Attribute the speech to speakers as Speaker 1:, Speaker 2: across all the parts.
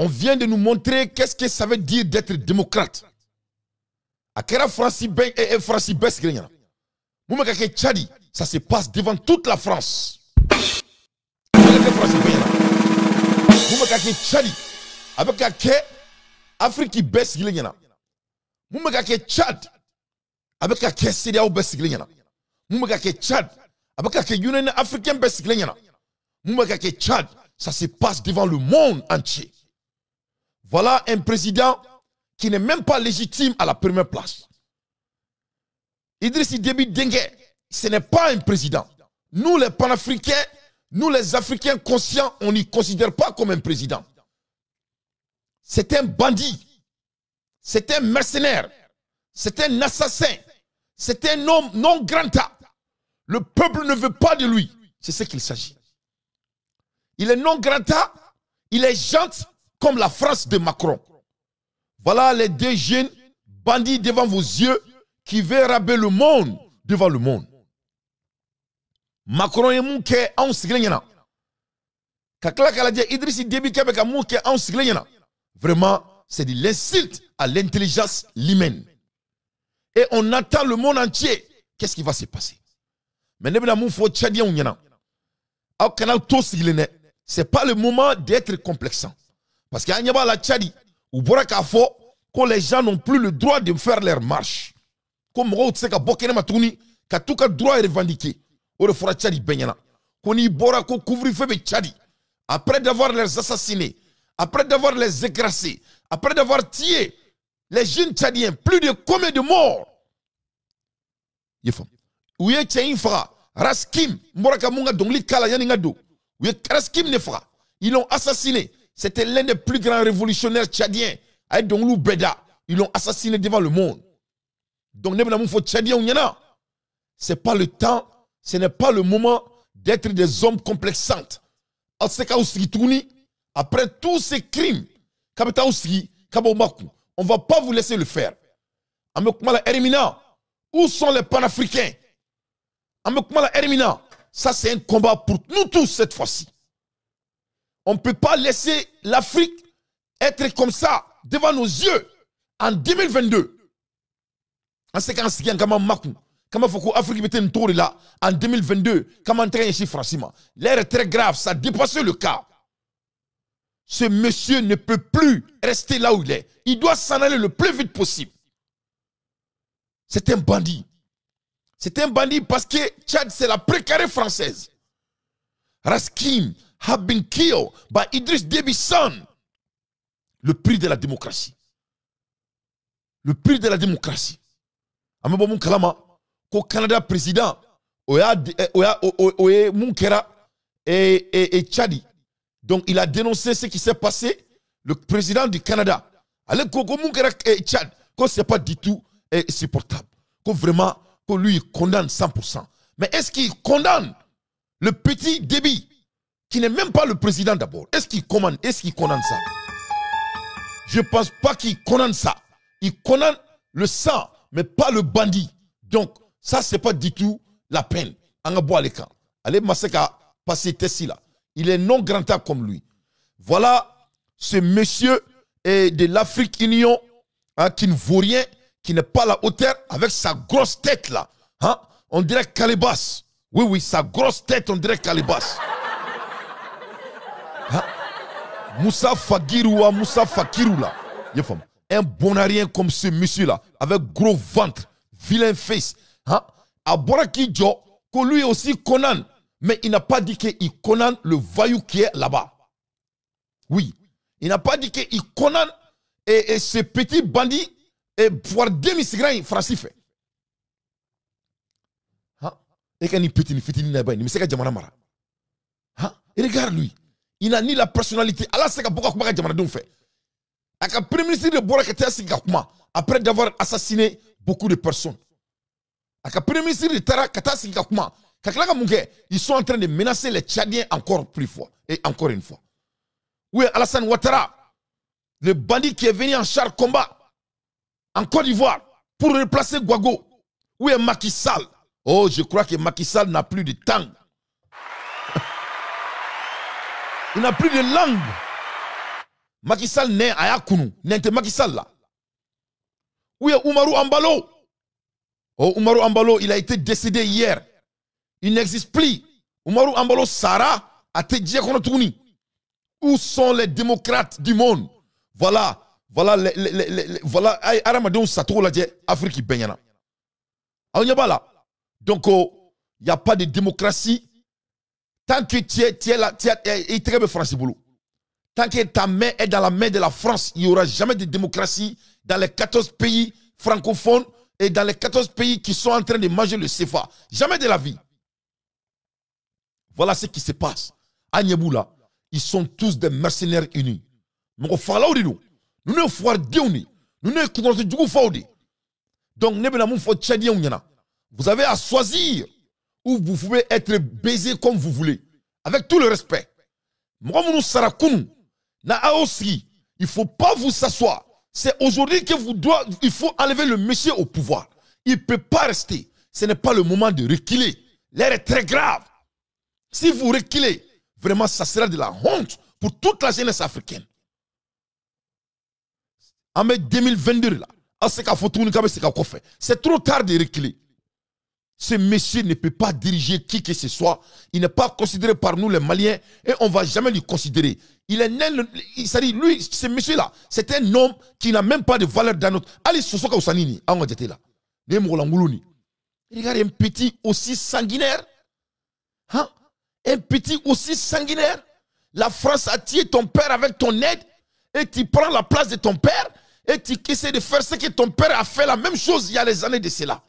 Speaker 1: On vient de nous montrer qu'est-ce que ça veut dire d'être démocrate. À Kera Francis et eh, eh, Francis Besgrena. Moumakake Tchadi, ça se passe devant toute la France. Moumakake Tchadi, avec Afrique Besgrena. Moumakake Chad avec Ake CDAO Besgrena. Moumakake Chad avec Ake Union Africaine Besgrena. Moumakake Chad ça se passe devant le monde entier. Voilà un président qui n'est même pas légitime à la première place. Idriss Déby Dengue, ce n'est pas un président. Nous, les panafricains, nous, les Africains conscients, on n'y considère pas comme un président. C'est un bandit. C'est un mercenaire. C'est un assassin. C'est un homme non granta. Le peuple ne veut pas de lui. C'est ce qu'il s'agit. Il est non granta. Il est gentil comme la France de Macron. Voilà les deux jeunes bandits devant vos yeux qui veulent raber le monde devant le monde. Macron est en kɛ qui debi vraiment c'est de l'insulte à l'intelligence humaine et on attend le monde entier qu'est-ce qui va se passer mais ne faut c'est pas le moment d'être complexant parce qu'il y a la Tchadi, ou Borakafo, que les gens n'ont plus le droit de faire leur marche. Comme on sait qu'à Bokene Matouni, qu'à tout cas droit est revendiqué. Ou le Fora Tchadi Benyana. Qu'on y Borako couvre feu Tchadi. Après d'avoir les assassinés, après d'avoir les écrasés, après d'avoir tué les jeunes Tchadiens, plus de combien de morts Ou y'a Tchaïn Raskim, Moraka Munga Dongli Kala Yaninga Ou y'a Raskim Nefra. Ils l'ont assassiné. C'était l'un des plus grands révolutionnaires tchadiens. Avec Donglou Beda, ils l'ont assassiné devant le monde. Donc, ce n'est pas le temps, ce n'est pas le moment d'être des hommes complexantes. Après tous ces crimes, on ne va pas vous laisser le faire. Où sont les panafricains Ça, c'est un combat pour nous tous cette fois-ci. On ne peut pas laisser l'Afrique être comme ça devant nos yeux en 2022. En ce qui est comme Makou, une tour là en 2022, comment traîne ici franchement. L'air est très grave, ça dépasse le cas. Ce monsieur ne peut plus rester là où il est. Il doit s'en aller le plus vite possible. C'est un bandit. C'est un bandit parce que Tchad, c'est la précarité française. Raskin have been killed Idriss Le prix de la démocratie. Le prix de la démocratie. Amebo mon kalama ko Canada président oya eh, oya oye munkera et, eh, et, eh, Tchadi. Donc il a dénoncé ce qui s'est passé. Le président du Canada, allez Koko Munkera et Tchad, que c'est pas du tout supportable. qu'on vraiment, que lui il condamne 100%. Mais est-ce qu'il condamne le petit débit qui n'est même pas le président d'abord, est-ce qu'il commande, est-ce qu'il condamne ça Je ne pense pas qu'il condamne ça. Il condamne le sang, mais pas le bandit. Donc, ça, ce n'est pas du tout la peine. bois les camps. Allez, Maseka, passez là. Il est non grandable comme lui. Voilà ce monsieur de l'Afrique Union hein, qui ne vaut rien, qui n'est pas à la hauteur avec sa grosse tête là. Hein? On dirait Calibas. Oui, oui, sa grosse tête, on dirait Calibas. Moussa Fagiroua, Moussa Fakiroula. Un bonarien comme ce monsieur-là, avec gros ventre, vilain face. Hein? Abora jo que lui aussi Conan. Mais il n'a pas dit qu'il Conan le voyou qui est là-bas. Oui. Il n'a pas dit qu'il Conan et, ce petit bandit et voir demi français. il regarde lui il n'a ni la personnalité ala se ka bɔ ka kuma ka jamanadenw fɛ fait. ka premier ministre de bɔra ka taa après d'avoir assassiné beaucoup de personnes a premier ministre de taara ka taa là kuma ka ils sont en train de menacer les tchadiens encore plus fois et encore une fois où est Alassane Ouattara le bandit qui est venu en char combat en Côte d'Ivoire pour remplacer Guago où est Macky Sall oh je crois que Macky Sall n'a plus de temps Il n'a plus de langue. Macky n'est à Yakunu. N'était Macky là. Où est Umaru Ambalo Oh, Ambalo, il a été décédé hier. Il n'existe plus. Umaru Ambalo Sarah a été dit Où sont les démocrates du monde Voilà. Voilà. Les, les, voilà. Aramadon Satou, la Afrique Benyana. Alors, il a Donc, il oh, n'y a pas de démocratie Tant que tu es, tu es tu eh, es, très Tant que ta main est dans la main de la France, il n'y aura jamais de démocratie dans les 14 pays francophones et dans les 14 pays qui sont en train de manger le CFA. Jamais de la vie. Voilà ce qui se passe. À Nyeboula, ils sont tous des mercenaires unis. Nous sommes Nous ne sommes Nous ne sommes Donc, nous avons Vous avez à choisir où vous pouvez être baisé comme vous voulez, avec tout le respect. Il ne faut pas vous s'asseoir. C'est aujourd'hui que vous doit, il faut enlever le monsieur au pouvoir. Il ne peut pas rester. Ce n'est pas le moment de reculer. L'air est très grave. Si vous reculez, vraiment, ça sera de la honte pour toute la jeunesse africaine. En mai 2022, là, c'est trop tard de reculer. Ce monsieur ne peut pas diriger qui que ce soit. Il n'est pas considéré par nous les Maliens et on ne va jamais le considérer. Il est né, il s'est dit, lui, ce monsieur-là, c'est un homme qui n'a même pas de valeur dans notre. Allez, Sosoka ah, là. Regarde un petit aussi sanguinaire. Hein? Un petit aussi sanguinaire. La France a tiré ton père avec ton aide et tu prends la place de ton père et tu essaies de faire ce que ton père a fait, la même chose il y a les années de cela.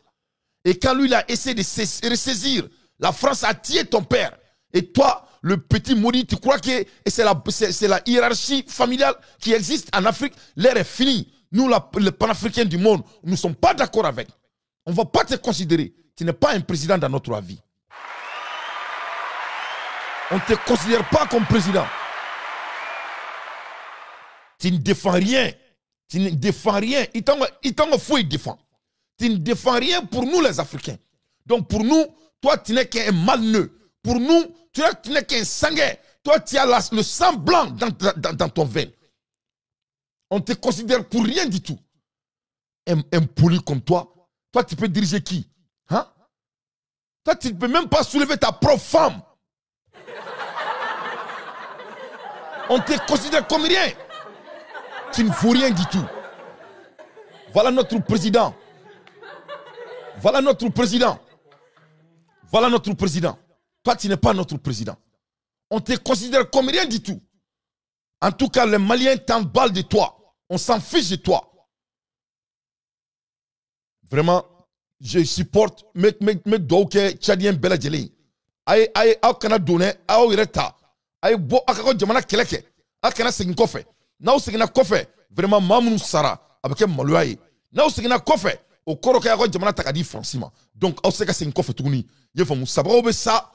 Speaker 1: Et quand lui, il a essayé de ressaisir, la France a tiré ton père. Et toi, le petit maudit, tu crois que c'est la, la, hiérarchie familiale qui existe en Afrique L'ère est finie. Nous, les panafricains du monde, nous ne sommes pas d'accord avec. On ne va pas te considérer. Tu n'es pas un président dans notre avis. On ne te considère pas comme président. Tu ne défends rien. Tu ne défends rien. Il t'en fout, il défend. Tu ne défends rien pour nous, les Africains. Donc, pour nous, toi, tu n'es qu'un malneux. Pour nous, tu n'es qu'un sanguin. Toi, tu as le sang blanc dans, ton veine. On te considère pour rien du tout. Un, un poli comme toi, toi, tu peux diriger qui hein? Toi, tu ne peux même pas soulever ta propre femme. On te considère comme rien. Tu ne fous rien du tout. Voilà notre président. Voilà notre président. Voilà notre président. Toi, tu n'es pas notre président. On te considère comme rien du tout. En tout cas, les Maliens t'emballent de toi. On s'en fiche de toi. Vraiment, je supporte mes que aye vraiment au kɔrɔ kɛ a ka jamana ta ma donc on tɛ se ka segin coffre tourni. Il ye faamu ça bɛ ça,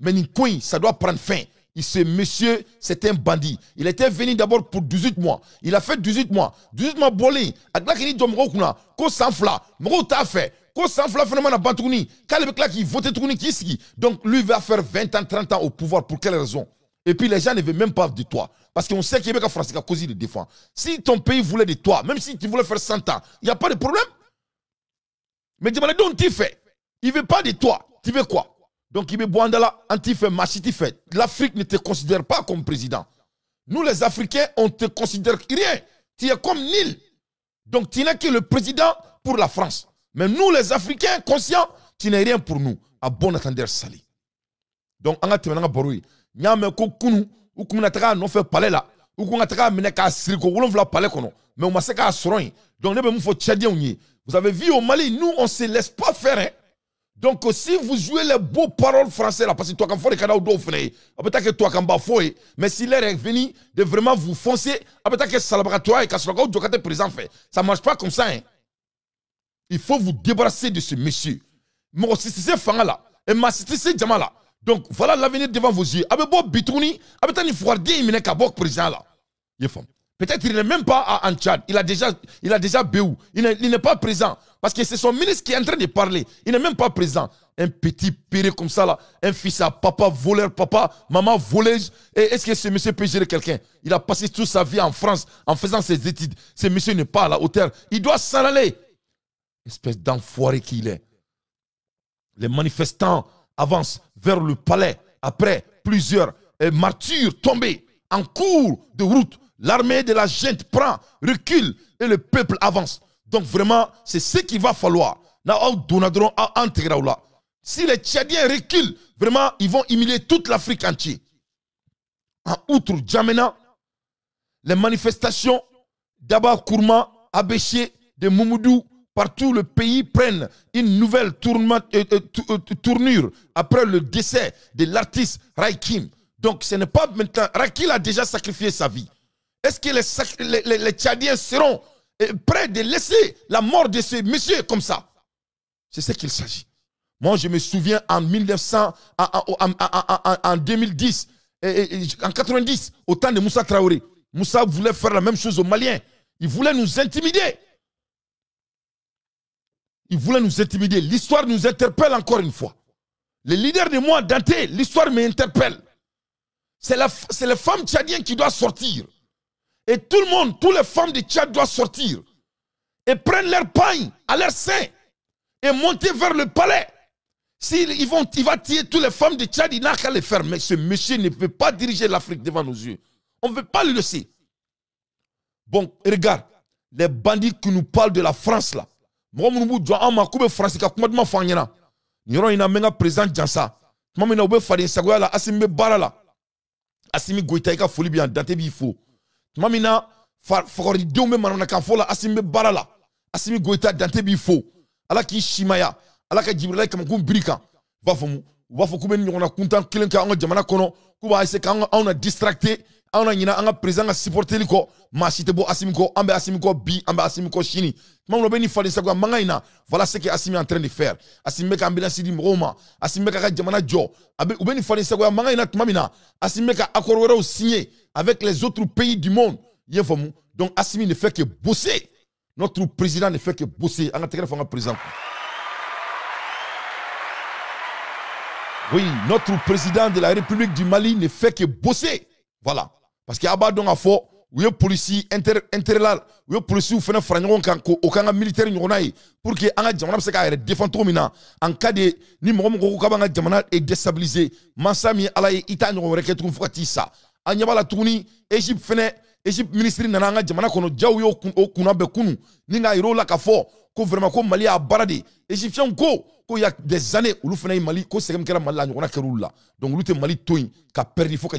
Speaker 1: mais une coin ça doit prendre fin Il ce monsieur, c'est un bandit. Il était venu d'abord pour 18 mois. Il a fait 18 mois. 18 mois bolé. la kini jom mon kuna. Ko sanfla. Moko ta fait. Ko sanfla finalement na bantouni. Kalebekla qui votait touni qui Donc lui va faire 20 ans, 30 ans au pouvoir. Pour quelle raison? Et puis les gens ne veulent même pas de toi. Parce qu'on sait qu'il y a France cause de défend. Hein. Si ton pays voulait de toi, même si tu voulais faire 100 ans, il n'y a pas de problème. Mais le donc, tu fais. Il ne veut pas de toi. Tu veux quoi Donc, il veut Bouandala, anti-fait, machi-fait. L'Afrique ne te considère pas comme président. Nous, les Africains, on ne te considère rien. Tu es comme Nil. Donc, tu n'es que le président pour la France. Mais nous, les Africains, conscients, tu n'es rien pour nous. À bon attendeur, sali. Donc, on a terminé nyame ko kunu u kun bɛna taga a nɔfɛ palɛ la u kun ka taga a minɛ k'a siri ko wolonfila palɛ kɔnɔ mɛ u ma se k'a sɔrɔ donc ne bɛ mun fɔ cɛdenw ye vous avez vu au Mali nous on se laisse pas faire hein? donc euh, si vous jouez les beaux paroles français là parce que toi quand fort ka d'aw dɔw fɛnɛ que toi quand taa kɛ mais si l'heure est venue de vraiment vous foncer a que taa kɛ salabagatɔya ye ka sɔrɔ k'aw jɔ ka tɛ président ça marche pas comme ça hein? il faut vous débarrasser de ce monsieur mɔgɔ si c'est se fanga là, et maa si tɛ se jama la donc voilà l'avenir devant vos yeux. bitouni, président là. Peut-être il n'est même pas à, en Il a déjà, il a déjà Il n'est pas présent. Parce que c'est son ministre qui est en train de parler. Il n'est même pas présent. Un petit péré comme ça là. Un fils à papa voleur, papa, maman voleuse. Est-ce que ce monsieur peut gérer quelqu'un Il a passé toute sa vie en France en faisant ses études. Ce monsieur n'est pas à la hauteur. Il doit s'en aller. Espèce d'enfoiré qu'il est. Les manifestants avance vers le palais après plusieurs euh, martyrs tombés en cours de route. L'armée de la gente prend, recule et le peuple avance. Donc vraiment, c'est ce qu'il va falloir. Si les Tchadiens reculent, vraiment, ils vont humilier toute l'Afrique entière. En outre, Djamena, les manifestations d'Aba Kourma, Abéché, de Moumoudou, Partout, le pays prennent une nouvelle euh, euh, euh, tournure après le décès de l'artiste Raikim. Donc, ce n'est pas maintenant. Raikim a déjà sacrifié sa vie. Est-ce que les, les, Tchadiens seront prêts de laisser la mort de ce monsieur comme ça C'est ce qu'il s'agit. Moi, je me souviens en 1900, en, 2010, en 90, au temps de Moussa Traoré. Moussa voulait faire la même chose aux Maliens. Il voulait nous intimider. Ils voulaient nous intimider. L'histoire nous interpelle encore une fois. Le leader de moi, Dante, l'histoire m'interpelle. C'est les femmes tchadiennes qui doivent sortir. Et tout le monde, toutes les femmes de Tchad doivent sortir. Et prendre leur paille à leur sein. Et monter vers le palais. S'ils ils vont, il va tirer toutes les femmes de Tchad, il n'a qu'à les faire. Mais ce monsieur ne peut pas diriger l'Afrique devant nos yeux. On ne veut pas le laisser. Bon, regarde, les bandits qui nous parlent de la France là, mɔgɔ minnu b'u jɔ an ma k'u bɛ faransi ka kuma duman fɔ an ɲɛna nin yɔrɔ in na n bɛ n ka perezan jansa tuma min na u bɛ faden sagoya la asimi bɛ baara la asimi goyita i ka foli bɛ yan date b'i fo tuma min na fakɔridenw bɛ mananakan fɔ la asimi bɛ baara la asimi goyita dante b'i fo ala k'i simaya ala ka jibirila kamakun biri kan u b'a faamu u b'a fɔ k'u bɛ ɲɔgɔnna kuntan kelen kɛ an ka jamana kɔnɔ k'u b'a ese k'an ka anw na distracter anw a anga an ka président ka ma kɔ bo si ambe bɔ bi ambe asimiko chini kɔ sini fali min na voilà ce que asimi est en train de faire Assimi ka ambulance di Roma, ma k'a jamana jɔ a u bɛ nin falen tuma accord signer avec les autres pays du monde i donc asimi ne fait que bosser notre président ne fait que bosser anga ka tɛgɛrɛ fɔ président Oui, notre président de la République du Mali ne fait que bosser. Voilà parce que a fo, dɔn ka fɔ u ye polisi intérêt u ye polisiw fana fara militaire ɲɔgɔnna pour que an ka jamana k'a en cas de ni mɔgɔ min ko k'a b'an ka jamana déstabiliser mansa min alay ala ye i t'a ɲɔgɔn wɛrɛ la tuguni Égypte fɛnɛ Égypte nana an ka jamana ko y'o kun o kunu ni nga yir'u la k'a fo, ko vraiment ko Mali a baara de ko ko y a des années olu Mali ko sɛgɛn min Mali la donc Mali to ka perdre fo ka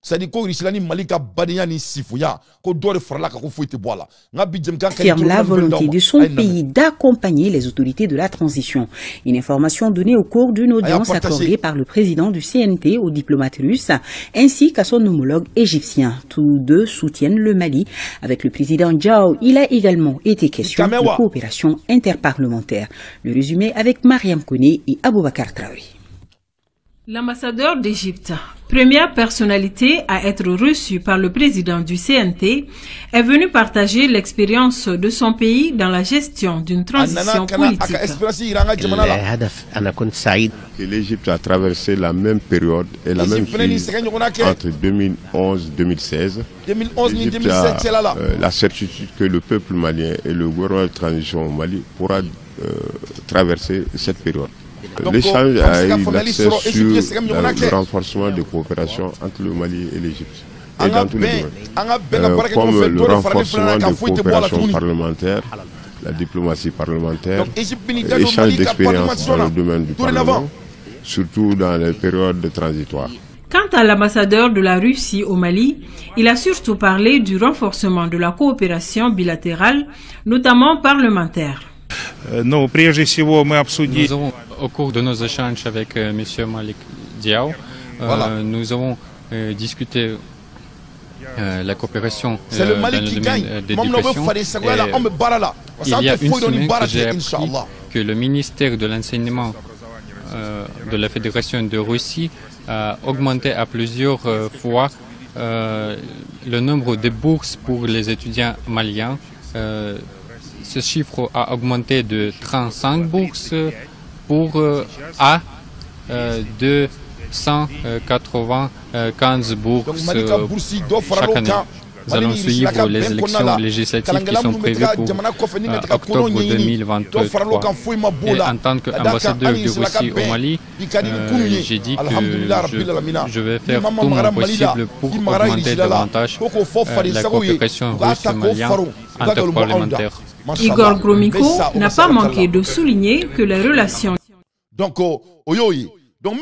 Speaker 1: Affirme la volonté de son pays
Speaker 2: d'accompagner les autorités de la transition. Une information donnée au cours d'une audience accordée par le président du CNT aux diplomates russes ainsi qu'à son homologue égyptien. Tous deux soutiennent le Mali. Avec le président Jao, il a également été question de coopération interparlementaire. Le résumé avec Mariam Kone et Aboubakar Traoré. L'ambassadeur d'Égypte, première personnalité à être reçue par le président du CNT, est venu partager l'expérience
Speaker 1: de son pays dans la gestion d'une transition politique.
Speaker 2: L'Égypte a traversé la même période et la même crise entre 2011 et 2016. La certitude que le peuple malien et le gouvernement de transition au Mali pourra euh, traverser cette période. Euh, l'échange a eu l'accès sur le renforcement de coopération entre le Mali et l'Égypte et dans tous les ben, domaines, ben euh, comme le renforcement de coopération parlementaire, la diplomatie parlementaire, l'échange d'expérience dans le domaine du Parlement, surtout dans les périodes de transitoires. Quant à l'ambassadeur de la Russie au Mali, il a surtout parlé du renforcement de la coopération bilatérale, notamment parlementaire. Euh, au cours de nos échanges avec euh, Malik diao euh, nous avons discuté la coopération euh, dans le domaine de
Speaker 1: Il y a une semaine que j'ai
Speaker 2: appris que le ministère de l'enseignement de la Fédération de Russie a augmenté à plusieurs fois le nombre de bourses pour les étudiants maliens ce chiffre a augmenté de 35 bourses pour euh, à euh, de bourses euh, chaque nous allons suivre les élections législatives qui sont prévues pour euh, octobre 2023. Et en tant qu'ambassadeur de
Speaker 1: Russie au Mali, euh, j'ai dit que je, vais faire tout mon possible pour augmenter davantage euh, la coopération russe-malienne interparlementaire.
Speaker 2: Igor Gromyko n'a pas manqué
Speaker 1: de souligner que les relations... Donc, oh, oh, donc,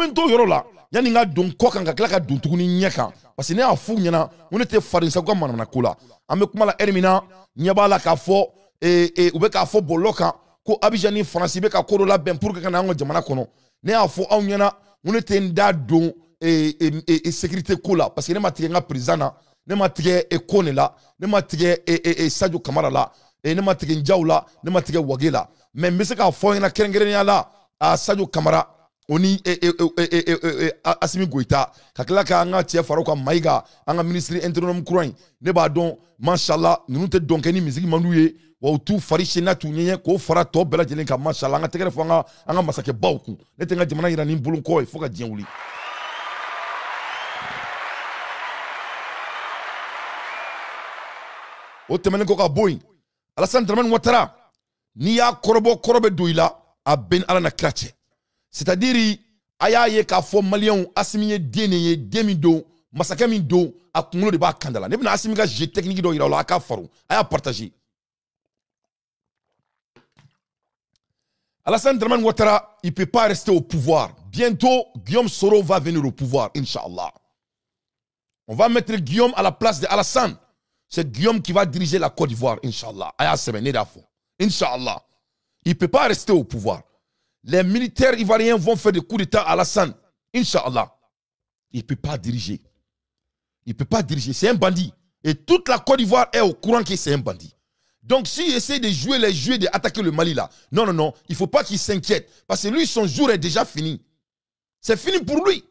Speaker 1: yani n ka don kɔ kan ka tila ka don tuguni ɲɛ kan parce que ne y'a f'u ɲɛna ko ne tɛ farinsaw ka manamana e, e, ko la an bɛ kuma la ɛri min na ɲɛ b'a la k'a fɔ u bɛ k'a fɔ bɔlɔlɔ kan ko abijan ni faransi bɛ ka ko dɔ labɛn pour que ka na an ka jamana kɔnɔ ne y'a fɔ aw ɲɛna ko ne tɛ n da don sécurité ko la parce que ne ma tigɛ n e ka président na ne ma tigɛ ko ne la ne ma tigɛ sajo kamara la ne ma tigɛ njaw la ne ma tigɛ wage la mɛ n bɛ se k'a fɔ aw ɲɛna kɛrɛnkɛrɛnnenya la sajo kamara o ni e, e, e, asimi goyita ka tila ka an ka cɛ faraw ka mayi kan an ka minisiri intérieur kura in ne b'a dɔn mashala ninnu tɛ dɔn kɛ ni misigi man d'u ye wa u t'u fari senna t'u ɲɛɲɛ k'o fara tɔ bɛɛ lajɛlen kan mashala an ka tɛgɛrɛ fɔ an ka an ka masakɛbaw kun ne tɛ n ka jamana yira ni bolo kɔ ye fo ka diɲɛ wuli. o tɛmɛnen kɔ ka bɔ yen alasani daramani watara n'i y'a kɔrɔbɔ kɔrɔ bɛ don i la a bɛ ni ala na kira cɛ. c'est-à-dire a ye k'a fɔ maliyɛnw asimi ye den de ye den min de b'a kandala. ne ka technique yira aw a k'a Alassane Dramane Ouattara, il peut pas rester au pouvoir. Bientôt, Guillaume Soro va venir au pouvoir, Inch'Allah. On va mettre Guillaume à la place de Alassane. C'est Guillaume qui va diriger la Côte d'Ivoire, Inch'Allah. Inch'Allah. Il peut pas rester au pouvoir les militaires ivoiriens vont faire des coups d'État à Alassane. Inch'Allah. Il ne peut pas diriger. Il ne peut pas diriger. C'est un bandit. Et toute la Côte d'Ivoire est au courant que c'est un bandit. Donc s'il essaie de jouer les jeux, d'attaquer le Mali là, non, non, non, il ne faut pas qu'il s'inquiète. Parce que lui, son jour est déjà fini. C'est fini pour lui.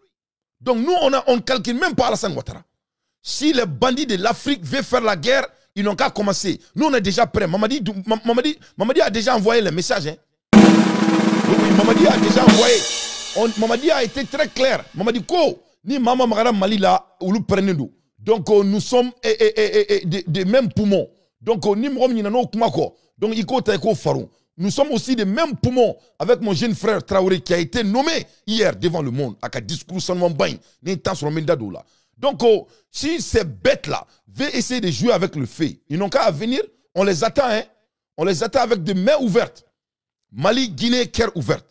Speaker 1: Donc nous, on ne on calcule même pas Alassane Ouattara. Si les bandits de l'Afrique veulent faire la guerre, ils n'ont qu'à commencer. Nous, on est déjà prêts. Mamadi, a déjà envoyé le message, hein. Mamadi a déjà envoyé. On, Mamadi a été très clair. Mamadi Ko, ni maman Magara Mali ou le prenez-nous. Donc euh, nous sommes eh, eh, eh, des mêmes poumons. Donc euh, ni Mrom ni Nano Kumako. Donc Iko Taiko Farou. Nous sommes aussi des mêmes poumons avec mon jeune frère Traoré qui a été nommé hier devant le monde. Avec un discours sans bain. Donc euh, si ces bêtes-là veulent essayer de jouer avec le fait, ils n'ont qu'à venir. On les attend, hein. On les attend avec des mains ouvertes. Mali, Guinée, Caire ouverte.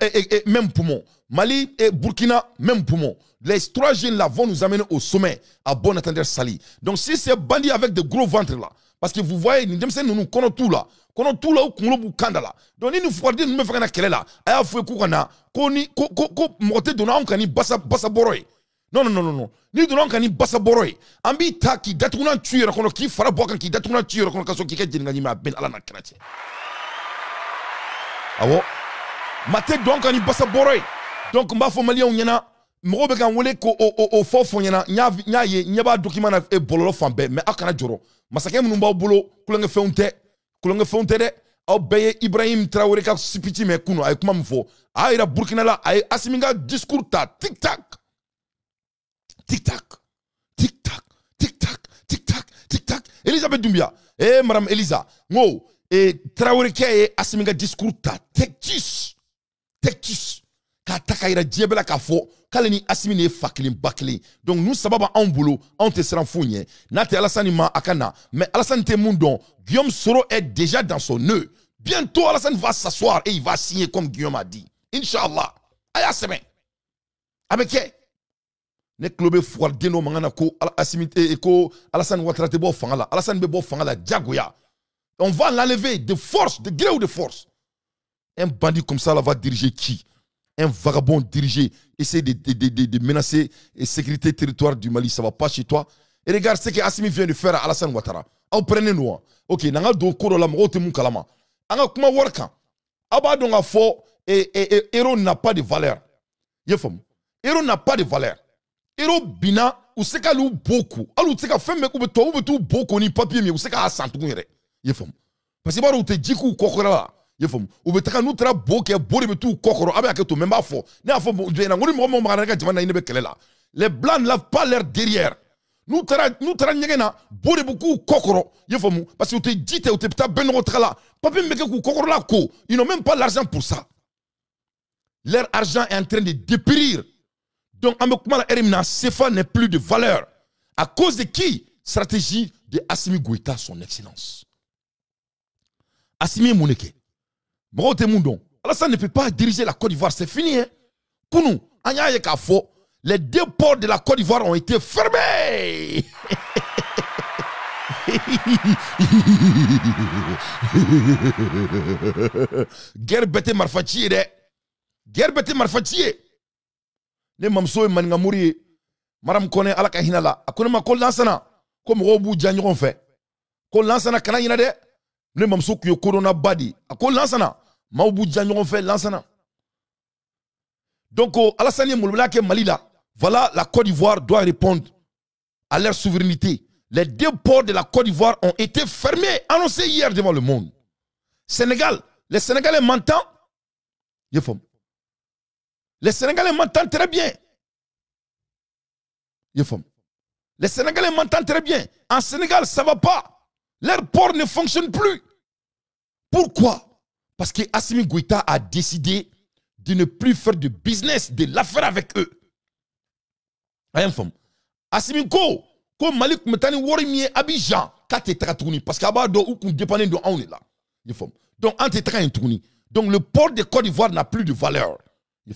Speaker 1: Et, et, et, même poumon. Mali et Burkina, même poumon. Les trois jeunes là vont nous amener au sommet, à bon attendre sali. Donc si ces bandits avec de gros ventres là, parce que vous voyez, nous nous connaissons tout là. Nous tout là, nous connaissons Kanda là. Donc nous fouardons, nous faisons un quel là. Aya fouet koukana, qu'on, koko, moté donna on ni bassa bassa boroi. Non, non, non, non, non. Ni donna on ni bassa boroi. Ambi ta qui datuna qu'on a qui fara boire qui datuna tuer, qu'on kaso qui kajin gani ma ben ala na krache. awɔ mate dɔn ka ni basa bɔrɔ ye donc n b'a fɔ maliyɛnw ɲɛna mɔgɔw bɛ ka n wele ko o o o fɔ fɔ n ɲɛna n y'a ye ɲɛ b'a dɔn k'i mana e bɔlɔlɔ fan bɛɛ mɛ aw kana jɔrɔ masakɛ minnu b'aw bolo kulonkɛfɛnw tɛ kulonkɛfɛnw tɛ dɛ aw bɛɛ ye ibrahim tarawele ka sipiti mɛn kunu a ye kuma min fɔ a y'a yira burukina la a ye asimi ka discours ta tic tac tic tac tic tac tic tac tic tac tic tac elizabeth dunbiya ee eh, madame eliza n ko Et tarawelekɛ ye asimi discours ta tectus tectus k'a ta kafo yira faklim bakli donc nous sababa en boulot on te sera alasani ma akana. mais alassane te mundon guillaume soro est déjà dans son nœud bientôt alassane va s'asseoir et il va signer comme guillaume a dit inshallah aya y'a avec ne clubé bɛ mangana ko eh, eh, ko alasani watara tɛ fanga la alasani on va l'enlever de force, de gré ou de force. Un bandit comme ça là, va diriger qui Un vagabond dirigé, essayer de, de, de, de menacer la sécurité territoire du Mali, ça ne va pas chez toi. Et regarde ce que Assimi vient de faire à Alassane Ouattara. en prenez-nous. Ok, nous avons dit la mort de mon kalama. Nous avons dit Abadon a faux et e, e, héros n'a pas de valeur. Yefom. Héros n'a pas de valeur. Héros bina, ou c'est qu'à beaucoup. Alors, c'est qu'à faire, mais ou tout beaucoup ni papier, mais ou c'est qu'à s'entourer parce que i te dɔn u tɛ ji k'u kɔkɔrɔ la ye faamu u bɛ taga n'u taara de bɛ to ne y'a fɔ jɔn ɲɛna n ko ni mɔgɔ mɔgɔ jamana la les blancs ne lavent pas leur derrière Nous taara nous taara ɲɛgɛn na bo parce que tu ou tu tɛ u tɛ là. bɛɛ nɔgɔ taga la papier ils n'ont même pas l'argent pour ça leur argent est en train de dépérir donc Amokmala Erimna, kuma n'est plus de valeur à cause de qui stratégie de Assimi Gouita, son excellence Assimé Mouneke. te Moudon, Alassane ne peut pas diriger la Côte d'Ivoire. C'est fini. Hein? Pour nous, les deux ports de la Côte d'Ivoire ont été fermés. Guerre bête Gerbete Guerre bête marfatié. Ne mamso et mourir e. Maram kone alaka A Akone ma kol lansana. Comme Robou Djanyon fait. Kol lansana kana yinade ko donc euh, voilà la côte d'ivoire doit répondre à leur souveraineté les deux ports de la côte d'ivoire ont été fermés annoncés hier devant le monde sénégal les sénégalais m'entendent les sénégalais m'entendent très bien les sénégalais m'entendent très bien en sénégal ça ne va pas leur port ne fonctionne plus pourquoi Parce que Assimi Goïta a décidé de ne plus faire de business, de l'affaire avec eux. Rien femme. Assimi Ko, comme Malik Metani Warimie Abidjan, kate tuni parce qu'aba do ou qu'on dépend de on est là. Donc ante tourni. Donc le port de Côte d'Ivoire n'a plus de valeur. Une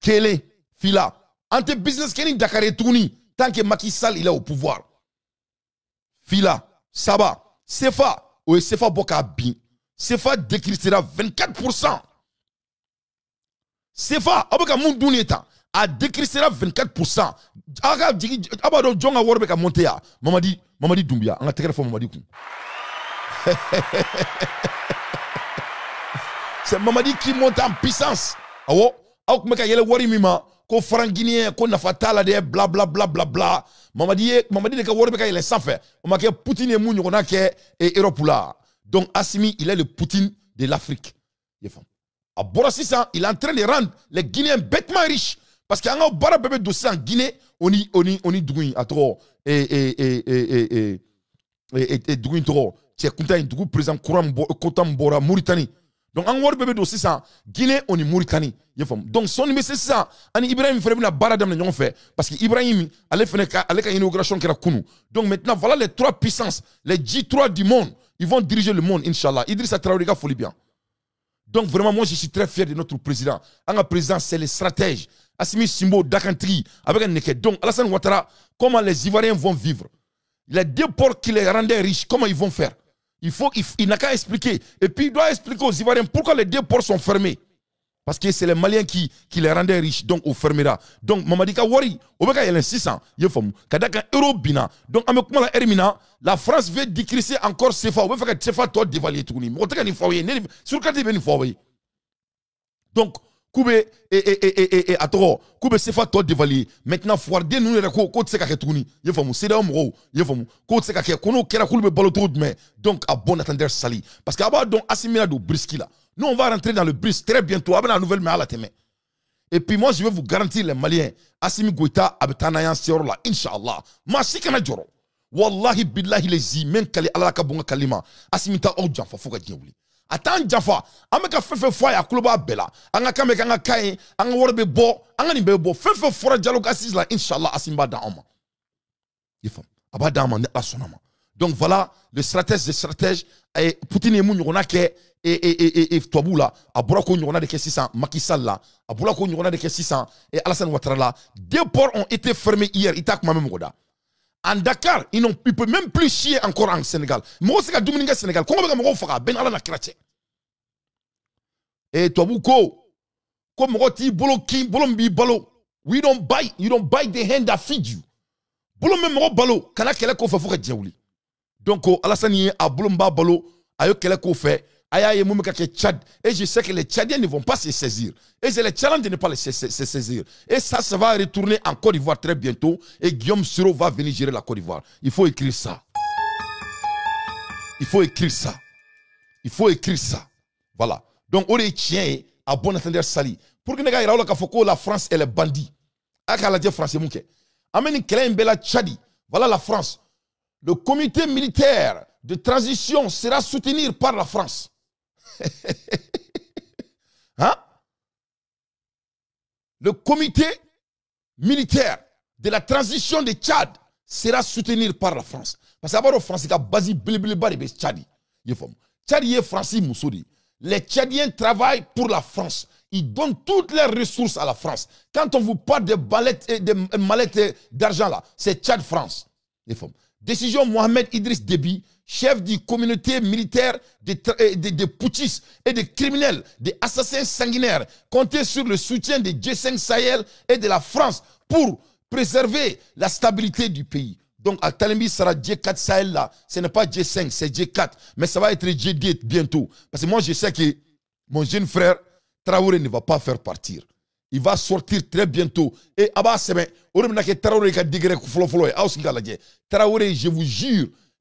Speaker 1: Kele, fila, ante business keni Dakar est tourni tant que Macky Sall il est au pouvoir. Fila, Saba, Sefa, ou Sefa Boka bin CFA décristera 24%. CFA, aw bɛ ka mun a décristera 24%. aw ka dit Mamadi Mamadi Doumbia, on a Mamadi Mamadi qui monte en puissance. Awɔ warimima, ko ko bla bla bla bla bla Mamadi Mamadi de ka Poutine donc Assimi, il est le Poutine de l'Afrique. À 600, il est en train de rendre les Guinéens bêtement riches. Parce qu'il y a un bar Guinée, on y on y on y douin à trop et et et et et et et douin trop. C'est content du coup président courant content bora Mauritanie. Donc en war bébé de 600, Guinée on y Mauritanie. Donc son mais c'est ça. An Ibrahim ferait une bara dam ñon fait parce que Ibrahim allait faire allait ka inauguration qui kunu. Donc maintenant voilà les trois puissances, les G3 du monde. Ils vont diriger le monde, Inch'Allah. Idrissa Traoré, folie bien. Donc vraiment, moi, je suis très fier de notre président. Un président, c'est les stratèges. Assimi Simbo, Dakantri, avec un Donc, Alassane Ouattara, comment les Ivoiriens vont vivre Les deux ports qui les rendaient riches, comment ils vont faire Il il n'a qu'à expliquer. Et puis, il doit expliquer aux Ivoiriens pourquoi les deux ports sont fermés parce que c'est les Maliens qui, qui les rendaient riches, donc au fermera. Donc Mamadika Wari, au beka est 600, il faut kadaka euro bina. Donc amé kuma la ermina, la France veut décrisser encore CFA, au veut faire que CFA toi dévalier tout ni. Montrer qu'il faut yé, sur carte ben faut yé. Donc koube et et et et et atoro, oh. koube CFA toi dévalier. Maintenant foirder nous les ko ko tse ka ke tout Il faut c'est d'un mro, il faut ko tse ka ke kono kera koule balotoud mais donc à bon attendre sali parce qu'aba donc assimila do briski là. Nous, on va rentrer dans le bus très bientôt. Avec la nouvelle, mais à la Et puis moi, je vais vous garantir les Maliens. Assimi Gouita, Abetanayan, Seorola, Inch'Allah. Ma si joro. Wallahi, billahi, les imen kali, Allah kabunga kalima. Assimita ta oh janfa, fouka djengouli. Attends, Djafa, Ameka, fefe ya bela. Anga kameka nga kai anga Worbe, bo, anga nimbe bo. Fefe fwa dialogue assise la, Inch'Allah, Assimba da ama. Yifam. Donc voilà, le stratège des stratèges, Poutine et Mounion, et et et et et la a bɔra k'o de kɛ sisan Macky Sall la a bɔra k'o ɲɔgɔnna de kɛ sisan Alassane Ouattara la deux ports ont été fermés hier Itak t'a en Dakar ils n'ont ils peuvent même plus chier encore en Sénégal Moi, c'est ka Dominique Sénégal comment bɛ ka mɔgɔw faga ben Ala n'a kira Et eh, e comme Roti, ko Kim, t'i bolo balo we don't buy you don't buy the hand that feed you bolo min bɛ balo kana kɛlɛ k'o Djaouli. donc oh, Alassane à a bolo balo a ye kɛlɛ et je sais que les Tchadiens ne vont pas se saisir. Et c'est les challenge de ne pas se, saisir. Et ça, ça va retourner en Côte d'Ivoire très bientôt. Et Guillaume Suro va venir gérer la Côte d'Ivoire. Il faut écrire ça. Il faut écrire ça. Il faut écrire ça. Voilà. Donc, on est à bon entendeur sali. Pour que les gens que la France, elle est bandit. dire français, Tchadi. Voilà la France. Le comité militaire de transition sera soutenu par la France. Hein? Le comité militaire de la transition de Tchad sera soutenu par la France. Parce que la France a basé de Tchad. est Les Tchadiens travaillent pour la France. Ils donnent toutes leurs ressources à la France. Quand on vous parle de mallettes d'argent là, c'est Tchad-France. Décision Mohamed Idriss Déby chef du communauté militaire de, de, et de criminels, des assassins sanguinaires, comptez sur le soutien de G5 Sahel et de la France pour préserver la stabilité du pays. Donc, à Talimbi sera G4 Sahel là. Ce n'est pas G5, c'est G4. Mais ça va être G8 bientôt. Parce que moi, je sais que mon jeune frère Traoré ne va pas faire partir. Il va sortir très bientôt. Et c'est bien. Traoré, je vous jure,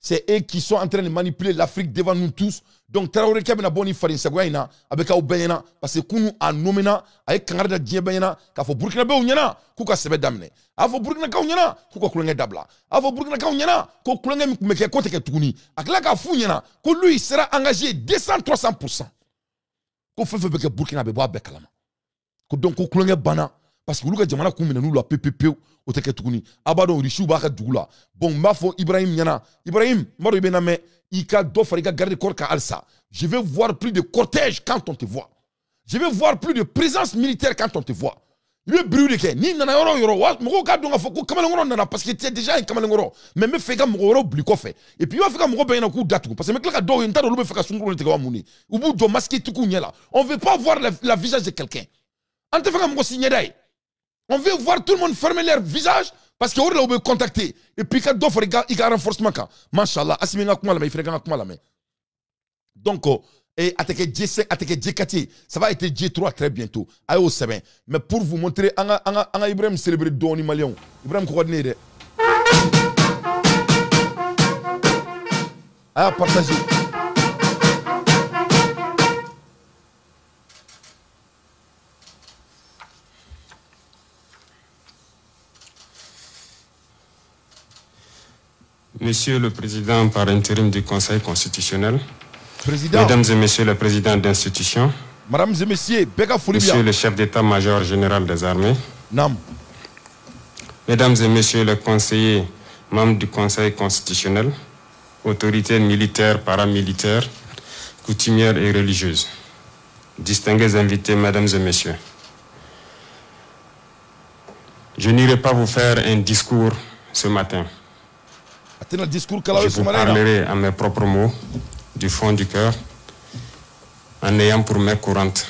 Speaker 1: c'est eux qui sont en train de manipuler l'Afrique devant nous tous. Donc, Traoré qui a bien bonne farine, c'est quoi Avec au parce que nous a nommé avec Kangarda Djé Benyana, qu'a faut Burkina Bé ou Nyana, se sebe d'amener A faut Burkina Ka ou Nyana, kouka koulenge dabla. A faut Burkina Ka ou Nyana, kou koulenge meke kote ke touni. A kla ka fou Nyana, kou lui sera engagé 200-300%. Kou fe fe beke Burkina Bé boa bekalama. Kou donc kou koulenge bana, parce que olu ah bah bah, ka jamana kun minɛn'u la a o tɛ kɛ tuguni a b'a b'a bon Mafo, ibrahim ɲɛna ibrahim n Bename, dɔn i bɛ na corps je veux voir plus de cortège quand on te voit je veux voir plus de présence militaire quand on te voit Il veut brûler n'i nana yoro. o yɔrɔ mɔgɔw k'a dɔn k'a fɔ ko nana parce que tu es déjà un ngoro mais n bɛ fɛ i ka mɔgɔ et puis i b'a fɛ ka mɔgɔ bɛɛ k'u parce que n bɛ tila ka dɔw ye n t'a ka wa de masque la on veut pas voir la, visage de quelqu'un En te fɛ ka signer d'ailleurs. On veut voir tout le monde fermer leur visage parce que on veut contacter. Et puis, quand d'offre regardes, il y a un renforcement. Machallah, Asmina y il un renforcement. Donc, oh, et attaquer G5, G4, ça va être G3 très bientôt. c'est au Mais pour vous montrer, on a Ibrahim célébré Doni Malion. Ibrahim Kouadnere. Allez, ah, partagez.
Speaker 2: Monsieur le Président par intérim du Conseil constitutionnel, Mesdames et Messieurs les Présidents d'institution, Mesdames et Messieurs, Monsieur le Chef d'État-major général des armées, Mesdames et Messieurs les conseillers, membres du Conseil constitutionnel, autorités militaires, paramilitaires, coutumières et religieuses, distingués invités, Mesdames et Messieurs, je n'irai pas vous faire un discours ce matin.
Speaker 1: Je vous hein. parlerai
Speaker 2: en mes propres mots, du fond du cœur, en ayant pour mes courantes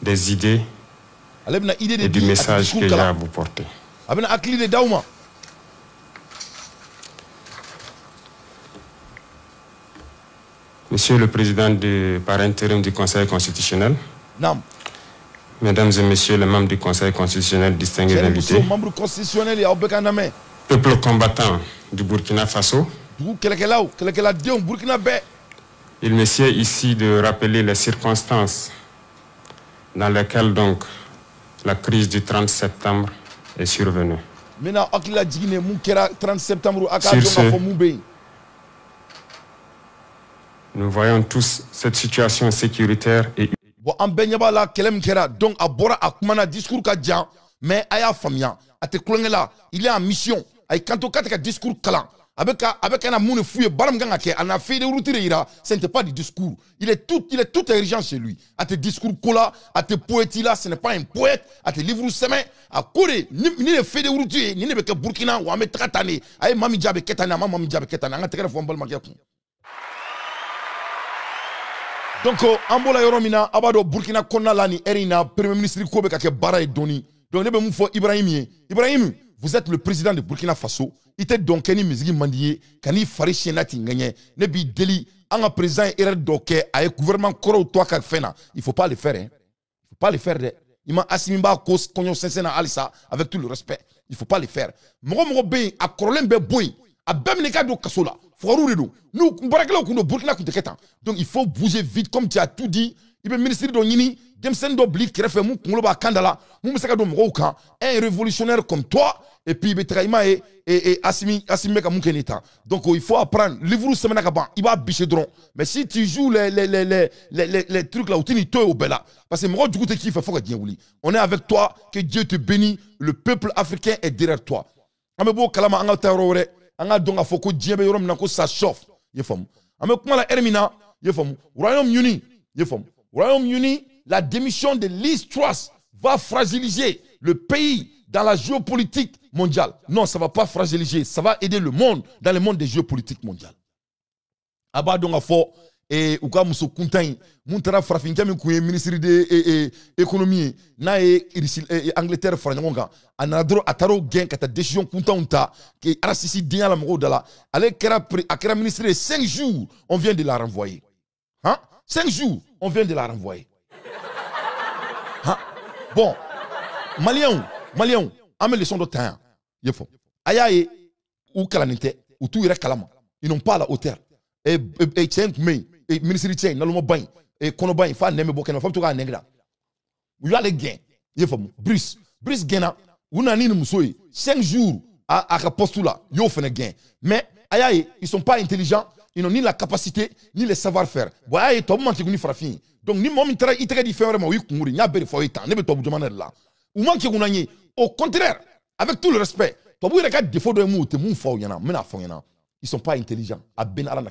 Speaker 2: des idées
Speaker 1: et du message que j'ai à vous porter. Ah,
Speaker 2: Monsieur le Président du, par intérim du Conseil constitutionnel, non. Mesdames et messieurs les membres du Conseil constitutionnel distingués invités, peuple combattant du Burkina Faso, il me sied ici de rappeler les circonstances dans lesquelles donc la crise du 30 septembre est survenue.
Speaker 1: Sur ce, ben?
Speaker 2: nous voyons tous cette situation sécuritaire et
Speaker 1: bon en bɛɛ la kɛlɛ kera donc a bora a kumana discours ka jan hein. mais aya famia a te kulonkɛ la il est en mission a kanto k'a ka discours kalan avec avec un amour bɛ baram ganga ke ana fi a de route de ce n'était pas du discours il est tout il est tout urgent chez lui a te discours ko a te poète là ce n'est pas un poète a te livre sɛbɛn a ko ni ni de feuille de route ni ne de bɛ kɛ wa an bɛ ay tan de ketana ye maa min jaabi kɛ tan ma donc en euh, yoromina abado Burkina kona Lani, Erina, premier ministre ko bɛ ka doni baara donc ibrahim vous êtes le président de burkina faso Il était donc kɛ ni mandier, fariche na ne deli anga président erreur dɔ gouvernement koro toi a il faut pas le faire hein. il faut pas le faire Il ma asimi cause ko sensena sensena avec tout le respect il faut pas le faire a problème be bɔ a ka Foirou de don. Nous, on kun do Burkina kun tɛ Donc il faut bouger vite comme tu as tout dit. Il peut ministre dɔ ɲini denmisɛnnin dɔ bili kɛrɛfɛ mun kunkolo b'a kan da la mun bɛ se ka don un révolutionnaire comme toi et puis il bɛ et, et Assimi Assimi bɛ donc oh, il faut apprendre livre sɛbɛnna ka il va b'a bisi mais si tu joues les les les les les les, les trucs là u tu n'i to au o parce que mɔgɔ jugu tɛ qui Il faut que tu wuli on est avec toi que Dieu te bénisse le peuple africain est derrière toi an bɛ b'o kalama an ka an k'a dɔn k'a fɔ ko diɲɛ bɛ yɔrɔ ko sa chauffe ye faamu an bɛ la min na ye Royaume-Uni Royaume-Uni la démission de Lise Truss va fragiliser le pays dans la géopolitique mondiale. Non, ça va pas fragiliser, ça va aider le monde dans le monde des géopolitiques mondiales. Abadon a et ou quoi, muso kuntan in mun taara farafincɛ min kun ye de e, nae ekonomi ye n'a e, e, angleterre fara ɲɔgɔn kan a nana dɔrɔn a taar'o gɛn ka taa desisiɔn kuntanw ta ke denya la mɔgɔw da la ale kɛra a kɛra ye cinq jours on vient de la renvoyer hein? cinq jours on vient de la renvoyer hein? bon maliyɛnw maliyɛnw an le leçon dɔ ta yan ye fɔ a y'a ye u kalannen tɛ u t'u yɛrɛ ils n'ont pas la hauteur Et in tun et eh, cɛ in naloma ba in eh, kɔnɔba in f'a nɛn bɛ bɔ kɛnɛ ma f'a tout to k'a nɛn gilan u y'ale gɛn i ye brice brice gɛnna vous n'avez ni nin cinq jours à, à ka poste y'o fait gain mais aïe ils sont pas intelligents ils n'ont ni la capacité ni le savoir faire bon a y'a ye tubabu donc ni mɔgɔ min il i tɛgɛ di fɛn oui ma o y'i kungo de ye n y'a tan ne bɛ tubabu jamana de la au contraire avec tout le respect tubabu yɛrɛ ka défaut de mou mun mou fort yena mais fɔ aw yena ils sont pas intelligents a ben ni ala na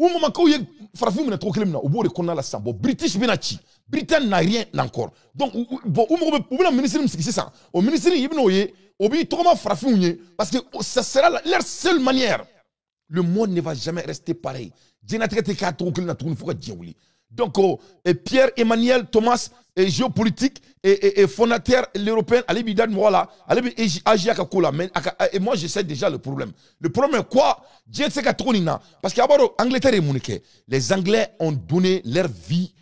Speaker 1: u mama k'u ye farafin minɛ cogo kelen min na u b'o de kɔnɔna la sisan bɔn british bɛna britain n'a rien encore donc bɔn u mago bɛ u bɛna minisiri min sigi sisan o minisiri i b'i tɔgɔma farafinw ye parce que oh, ça sera leur seule manière le monde ne va jamais rester pareil diɲɛlatigɛ tɛ k'a trop kelen na tuguni fo ka donc, oh, Pierre Emmanuel Thomas, et géopolitique, et, et, et fondateur l'européen, agis à Kakula, Et moi, j'essaie déjà le problème. Le problème est quoi Dieu sait qu'à Parce qu'abord, Angleterre et Munich. les Anglais ont donné leur vie,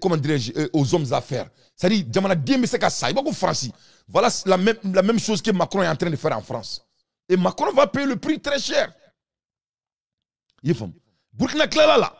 Speaker 1: comment dirais euh, aux hommes d'affaires. C'est-à-dire, Diamana Diem, c'est ça. Il va français. Voilà la même, chose que Macron est en train de faire en France. Et Macron va payer le prix très cher. Il Burkina la là.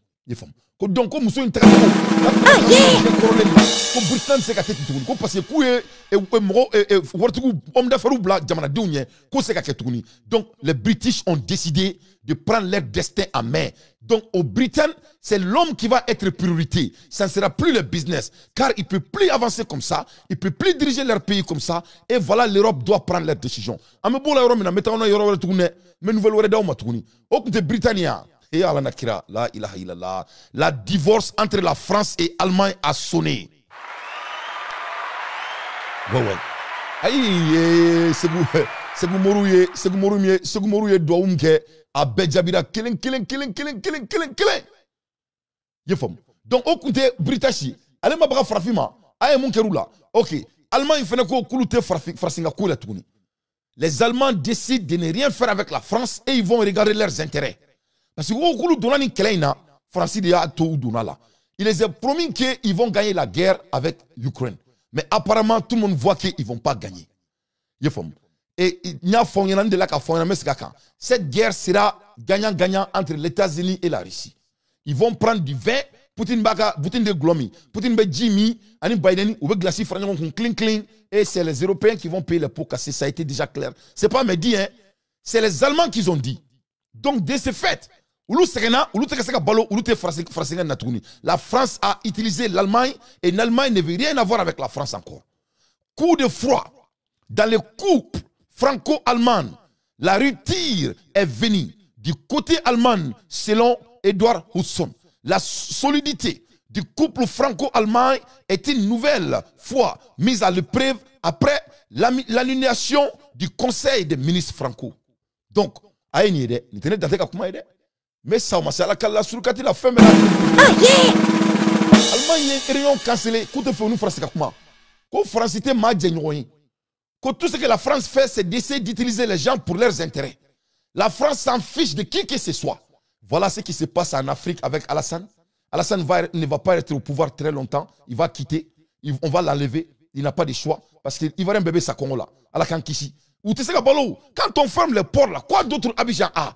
Speaker 1: ye faamu donc comme muso in taga cogo kɔrɔlen na ko burusitan bɛ se ka kɛ ten tuguni ko parce que k'u ye mɔgɔ waritigiw homme d'affaires bila jamanadenw ɲɛ k'o se ka kɛ tuguni donc les Britanniques ont décidé de prendre leur destin en main donc au Britain c'est l'homme qui va être priorité ça ne sera plus le business car il peut plus avancer comme ça il peut plus diriger leur pays comme ça et voilà l'Europe doit prendre leur décision an bɛ l'Europe, la yɔrɔ min na nouvelle wɛrɛ d'aw ma tuguni o tun tɛ Britannia et Allah Nakira, la ilaha illallah. La divorce entre la France et l'Allemagne a sonné. Ouais, ouais. Aïe, c'est vous. segu moru ye segu moru ye segu moru ye duwawu ah, min ben, kɛ a bɛɛ jaabira kelen kelen kelen kelen kelen donc au côté britachi, allez ma braf farafin ma a ye ok allemagne fɛnɛ ko k'olu tɛ farafin farafin ka la les allemands décident de ne rien faire avec la france et ils vont regarder leurs intérêts parce que Okulu donna ni Keleina, France de y'a to là. Il les a promis qu'ils vont gagner la guerre avec l'Ukraine. Mais apparemment, tout le monde voit qu'ils ne vont pas gagner. Et il y a de la Cette guerre sera gagnant-gagnant entre les États-Unis et la Russie. Ils vont prendre du vin Poutine baka, Poutine de glomi, Poutine be Jimmy, anim Biden, ou be glacis franchement Kling Kling. et c'est les Européens qui vont payer les pots cassés, ça a été déjà clair. C'est pas mes dit, hein. C'est les Allemands qui ont dit. Donc, de ce fait, la france a utilisé l'allemagne et l'allemagne ne veut rien avoir avec la france encore coup de froid dans les couple franco allemand la rupture est venue du côté allemand selon Edouard Husson. la solidité du couple franco-allemand est une nouvelle fois mise à l'épreuve après l'annulation du conseil des ministres franco donc à y a une idée mais ça, on à se la fɛn bɛɛ la. alimaɲi ye réunion cancellé k'u tɛ fɛ u nous France, ka kuma ko tout ce que la France fait c'est d'essayer d'utiliser les gens pour leurs intérêts la France s'en fiche de qui que ce soit voilà ce qui se passe en Afrique avec Alassane Alassane va, ne va pas être au pouvoir très longtemps il va quitter on va l'enlever il n'a pas de choix parce qu'il va un bébé sa Congo là à la Kankishi ou tu sais quand on ferme le port là quoi d'autre Abidjan a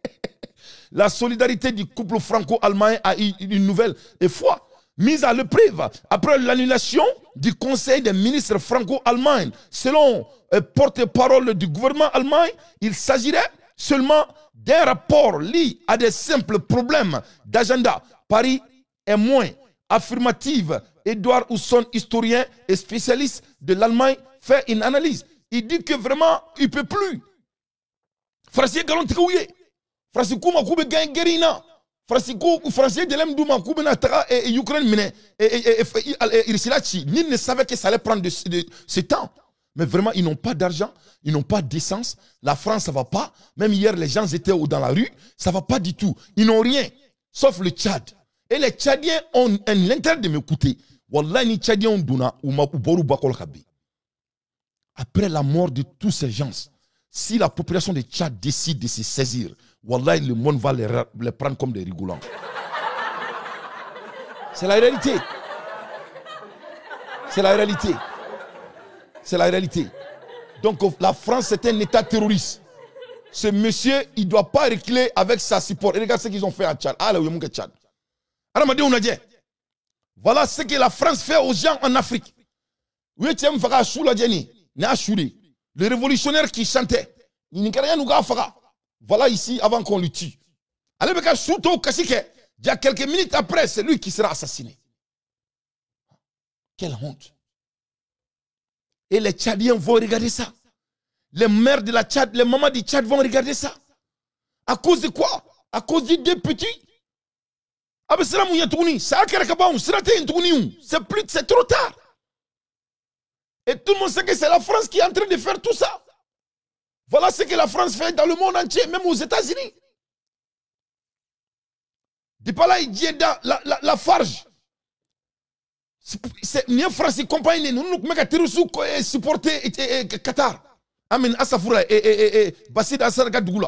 Speaker 1: La solidarité du couple franco-allemand a eu une nouvelle fois mise à l'épreuve après l'annulation du Conseil des ministres franco allemand Selon un euh, porte-parole du gouvernement allemand, il s'agirait seulement d'un rapport lié à des simples problèmes d'agenda. Paris est moins affirmative. Edouard Housson, historien et spécialiste de l'Allemagne, fait une analyse. Il dit que vraiment, il ne peut plus. Français Galon François k'u ma k'u bɛ gɛn na faransi ko faransi ye jɛlɛ e min d'u ma k'u bɛna taga ukraine minɛ irisila e, e, ci ni ne savait que ça allait prendre ce temps mais vraiment ils n'ont pas d'argent ils n'ont pas d'essence la France ça va pas même hier les gens étaient dans la rue ça va pas du tout ils n'ont rien sauf le Tchad et les Tchadiens ont un intérêt de m'écouter wallahi ni Tchadiens donna ou ma bakol après la mort de tous ces gens si la population de Tchad décide de se saisir Wallah, le monde va les, prendre comme des rigolants. C'est la réalité. C'est la réalité. C'est la réalité. Donc la France, c'est un État terroriste. Ce monsieur, il ne doit pas reculer avec sa support. regarde ce qu'ils ont fait à Tchad. Voilà ce que la France fait aux gens en Afrique. Le révolutionnaire qui chantait. Il n'y rien à voilà ici avant qu'on le tue. Kasike, il y a quelques minutes après, c'est lui qui sera assassiné. Quelle honte. Et les Tchadiens vont regarder ça. Les mères de la Tchad, les mamans du Tchad vont regarder ça. À cause de quoi À cause des deux petits. C'est plus, c'est trop tard. Et tout le monde sait que c'est la France qui est en train de faire tout ça. Voilà ce que la France fait dans le monde entier, même aux États-Unis. là, il la, la, la farge. C'est ni France et compagnie, nous nous nous, nous, supporter Qatar. Amen, Asafoura et Bassid nous,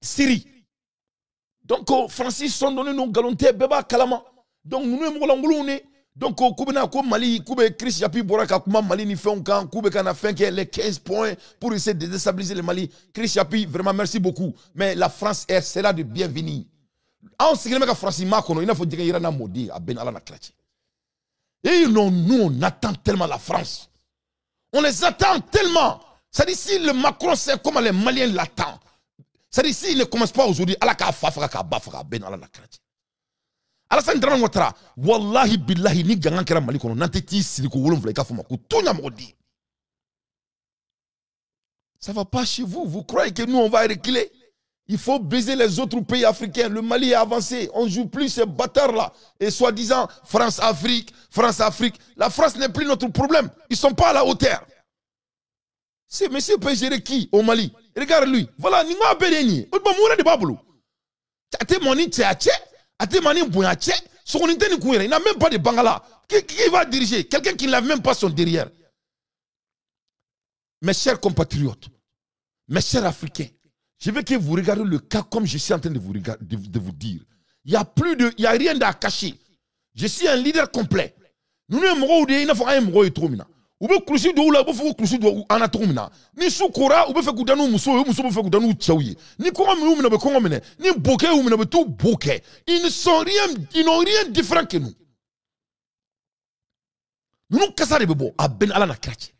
Speaker 1: Syrie. Donc, Francis sont donnés nos galontés, Beba Kalama. Donc, nous nous nous donc k'u bɛna mali Koube, chris japi pour a mali ni fait un camp, bɛ na fait les 15 points pour essayer de déstabiliser le mali chris japi vraiment merci beaucoup mais la france est là de bienvenue En ce qui ka faransi France, il i il ne faut dire n'a a bɛ ben ala na cracher. et non nous on attend tellement la france on les attend tellement c'est à si le macron c'est comment les maliens l'attendent c'est à dire s'il ne commence pas aujourd'hui à k'a fa k'a ba à a ala na ça ne wallahi billahi ni ça va pas chez vous vous croyez que nous on va reculer il faut baiser les autres pays africains le Mali est avancé on joue plus ces bâtards là et soi-disant France Afrique France Afrique la France n'est plus notre problème ils sont pas à la hauteur c'est monsieur peut gérer qui au Mali regarde lui voilà ni avons béni ni au bon de bablo t'as témoigné t'as son il n'a même pas de Bangala. Qui, va diriger Quelqu'un qui n'a même pas son derrière. Mes chers compatriotes, mes chers Africains, je veux que vous regardiez le cas comme je suis en train de vous, dire. Il n'y a plus de, il y a rien à cacher. Je suis un leader complet. Nous sommes il pas un trop maintenant u bɛ kulusi dɔw la u b'a fɔ ko kulusi dɔw an na cogo min na ni su kora u bɛ fɛ k'u da n'u musow ye u musow fɛ k'u da n'u cɛw ye ni kɔngɔ minɛ minɛ u bɛ kɔngɔ minɛ ni bokɛ y'u minɛ u bɛ t'u bo kɛ ils ne sont rien ils n'ont rien différent que nous ninnu kasa de bɛ bɔ a bɛɛ ni ala na kira cɛ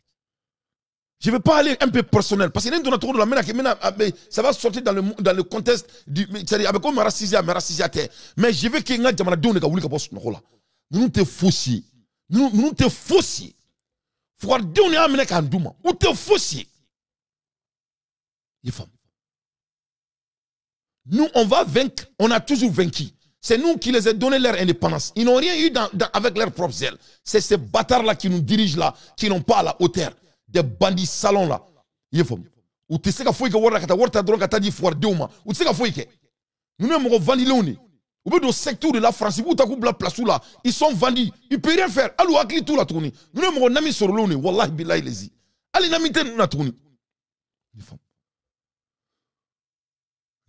Speaker 1: je vais pas aller un peu personnel parce que ne donna cogo dɔ la mena mena ah, ça va sortir dans le dans le contexte du c'est-à-dire avec comme racisé mais racisé tɛ mais je veux que n ka jamanadenw de ka wuli ka bɔ sunɔgɔ la ninnu tɛ fosi ye ninnu tɛ fosi ye nous on va vaincre on a toujours vaincu c'est nous qui les ai donné leur indépendance ils n'ont rien eu avec leur propre ailes c'est ces bâtards là qui nous dirigent là qui n'ont pas la hauteur des bandits salons là Nous, on va vaincre. Nous, on y vaincre bien dans le secteur de la France ta la place ils sont vendus ils peuvent rien faire Alors, Akli hakili la tournée. Nous avons mɔgɔ nami sur l'eau. ye walahi bilahi lezi hali Allez, nous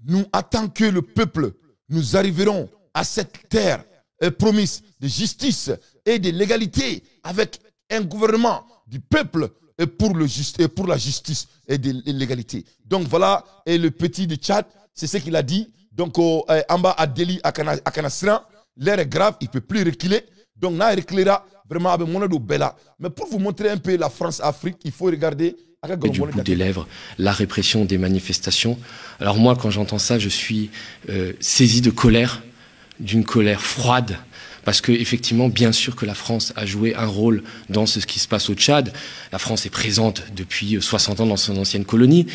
Speaker 1: Nous attendons que le peuple, nous arriverons à cette terre euh, promise de justice et de l'égalité avec un gouvernement du peuple et pour, le juste, et pour la justice et de l'égalité. Donc voilà, et le petit de Tchad, c'est ce qu'il a dit. Donc, oh, eh, en bas à Delhi, à l'air est grave, il ne peut plus reculer. Donc, là, il reculera vraiment avec mon Bella. Mais pour vous montrer un peu la France-Afrique, il faut regarder. du bout des
Speaker 3: lèvres, la répression des manifestations. Alors moi, quand j'entends ça, je suis euh, saisi de colère, d'une colère froide, parce que effectivement, bien sûr que la France a joué un rôle dans ce qui se passe au Tchad. La France est présente depuis 60 euh, ans dans son ancienne colonie.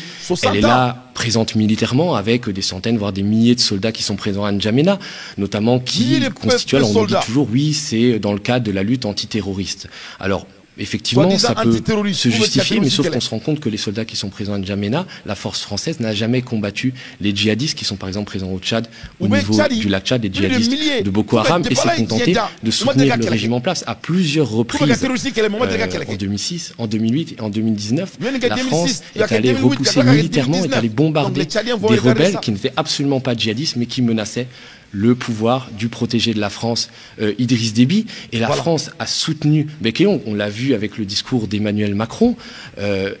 Speaker 3: Elle est là, présente militairement, avec des centaines, voire des milliers de soldats qui sont présents à N'Djamena, notamment qui constituent, on on dit toujours, oui, c'est dans le cadre de la lutte antiterroriste. Alors, effectivement, ça peut se justifier, mais sauf qu'on se rend compte que les soldats qui sont présents à Djamena, la force française n'a jamais combattu les djihadistes qui sont par exemple présents au Tchad, au niveau du lac Tchad, les djihadistes de Boko Haram, et s'est contenté de soutenir le régime en place à plusieurs reprises. Euh, en 2006, en 2008 et en 2019, la France est allée repousser militairement, est allée bombarder des rebelles qui n'étaient absolument pas djihadistes, mais qui menaçaient le pouvoir du protégé de la France, euh, Idriss Déby. Et la France a soutenu Beckéon, on l'a vu avec le discours d'Emmanuel Macron. Euh,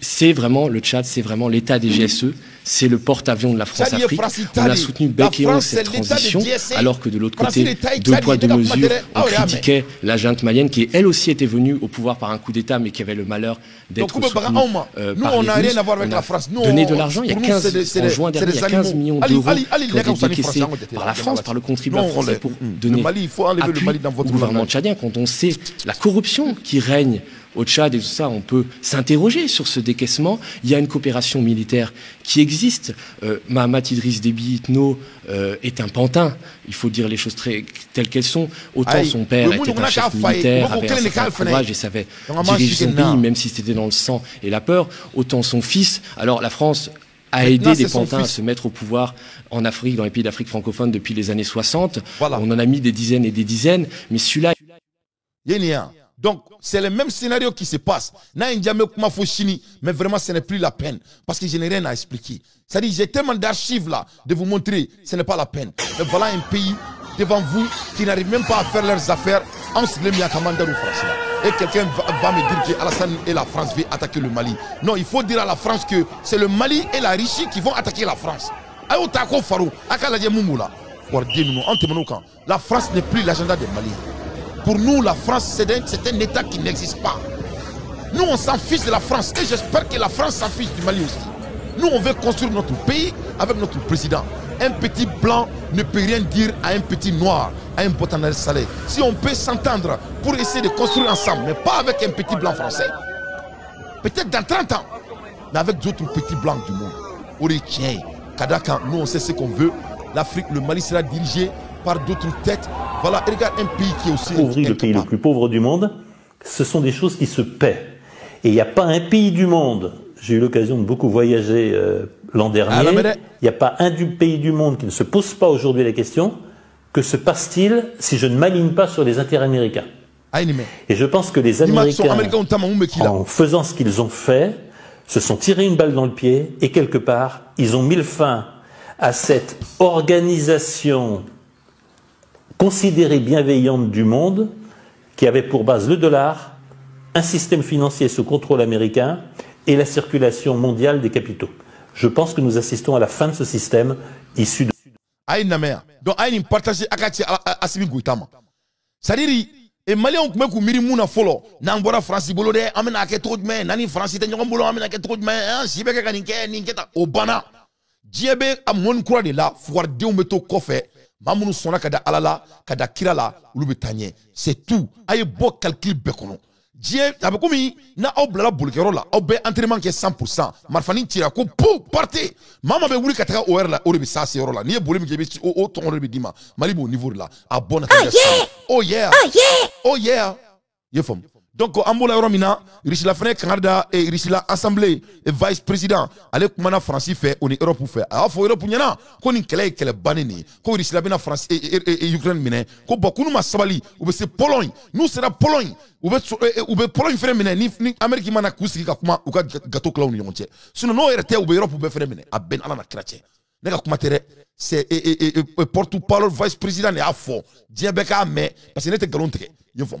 Speaker 3: c'est vraiment le Tchad, c'est vraiment l'état des mm-hmm. GSE c'est le porte-avions de la France-Afrique. On a soutenu bec et cette transition, alors que de l'autre côté, deux poids, deux mesures, on oh, critiquait la junte malienne qui, elle aussi, était venue au pouvoir par un coup d'État, mais qui avait le malheur d'être soutenue euh, par on les Russes. On a donné de l'argent. Il y a 15, en juin dernier, il y a 15 millions d'euros qui ont été décaissés par la France, par le contribuable français, pour donner appui au gouvernement tchadien, quand on sait la corruption qui règne au Tchad et tout ça, on peut s'interroger sur ce décaissement. Il y a une coopération militaire qui existe. Euh, Mahamat Idriss Déby Itno euh, est un pantin. Il faut dire les choses très, telles qu'elles sont. Autant son père était un chef militaire, avait un courage et savait diriger son pays, même si c'était dans le sang et la peur. Autant son fils. Alors la France a aidé des pantins à se mettre au pouvoir en Afrique, dans les pays d'Afrique francophone depuis les années 60.
Speaker 1: Voilà. On en a mis des dizaines et des dizaines, mais celui-là... il a donc, c'est le même scénario qui se passe. Mais vraiment, ce n'est plus la peine. Parce que je n'ai rien à expliquer. C'est-à-dire, j'ai tellement d'archives là de vous montrer. Ce n'est pas la peine. Mais voilà un pays devant vous qui n'arrive même pas à faire leurs affaires en Et quelqu'un va me dire que Alassane et la France vont attaquer le Mali. Non, il faut dire à la France que c'est le Mali et la Russie qui vont attaquer la France. La France n'est plus l'agenda des Mali pour nous, la France, c'est un, État qui n'existe pas. Nous, on s'en fiche de la France. Et j'espère que la France s'en fiche du Mali aussi. Nous, on veut construire notre pays avec notre président. Un petit blanc ne peut rien dire à un petit noir, à un botanel salé. Si on peut s'entendre pour essayer de construire ensemble, mais pas avec un petit blanc français. Peut-être dans 30 ans, mais avec d'autres petits blancs du monde. Oricien, kadaka nous, on sait ce qu'on veut. L'Afrique, le Mali sera dirigé par d'autres têtes. Voilà, un pays qui est aussi... Ouvrir le pays le plus pauvre du monde, ce sont des choses qui se paient. Et il n'y a pas un pays du monde, j'ai eu l'occasion de beaucoup voyager euh,
Speaker 2: l'an dernier, ah, il n'y a pas un du pays du monde qui ne se pose pas aujourd'hui la question, que
Speaker 1: se passe-t-il si je ne m'aligne pas sur les intérêts américains ah, Et je pense que les Américains, en faisant ce qu'ils ont fait, se sont tirés une balle dans le pied et quelque part, ils ont mis le fin à cette organisation
Speaker 2: considérée bienveillante du monde, qui avait pour base le dollar,
Speaker 1: un système financier sous contrôle américain et la circulation mondiale des capitaux. Je pense que nous assistons à la fin de ce système issu de... Donc, C'est-à-dire, et maliyɛnw tun bɛ k'u miiri mun na fɔlɔ n'an bɔra faransi bolo dɛ an bɛna a kɛ bolo an bɛna a kɛ cogo jumɛn an si bɛ kɛ ka nin kɛ nin kɛ tan o banna kura de la de bɛ meto kɔfɛ maa minnu sɔnna ka da ala la ka da c'est tout Aye ye calcul bɛɛ kɔnɔ diɲɛ a na aw bilala bolikɛyɔrɔ la aw bɛ entraînement kɛ 100% Marfanin tira ko pou partez Mama be bɛ wuli ka taga o la o de bɛ s'a seyɔrɔ la n'i ye boli min kɛ i bɛ o tɔngɔn de mali b'o niveau la a bɔ na ka kɛ oh yeah oh yeah oh yeah i ye faamu donc, Ambola Romina, Richila Fene, Canada et Richila Assemblée et Vice Président, allez, comment on a Francis fait, on est Europe pour faire. Alors, ah, faut pour y'en a, qu'on est clair le est banée, qu'on est Richila Bena France et, et, Ukraine, mais, qu'on est beaucoup de Sabali, ou bien c'est Pologne, nous sera Pologne, eh, eh, ou bien, Pologne fait, mais, ni, ni, Amérique, m'en a coussé, qu'à comment, ou qu'à gâteau clown, y'en a. Sinon, non, RT, ou bien Europe pour faire, mais, ah, à Ben, à la craché. N'est-ce c'est, et, et, et, et, et, porte Vice Président, et à fond, diabèque à mais, parce que nest garanti. pas, galon,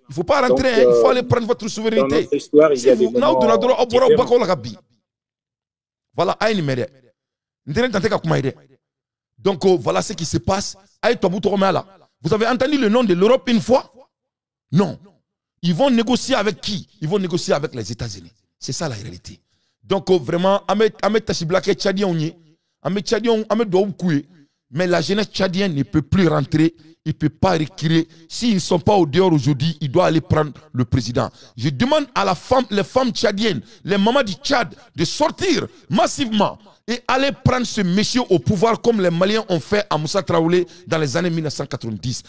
Speaker 1: Il ne faut pas rentrer, hein. il faut euh, aller prendre votre souveraineté. si vous n'avez pas droit, Voilà, mère. Donc euh, voilà ce qui se passe. Vous avez entendu le nom de l'Europe une fois Non. Ils vont négocier avec qui Ils vont négocier avec les États-Unis. C'est ça la réalité. Donc euh, vraiment, Ahmed Tachiblaké, Tchadion, Ahmed Tchadion, Ahmed Douaoukoué. Mais la jeunesse tchadienne ne peut plus rentrer, il ne peut pas reculer. S'ils ne sont pas au dehors aujourd'hui, il doit aller prendre le président. Je demande à la femme, les femmes tchadiennes, les mamans du Tchad, de sortir massivement et aller prendre ce monsieur au pouvoir comme les Maliens ont fait à Moussa Traoulé dans les années 1990.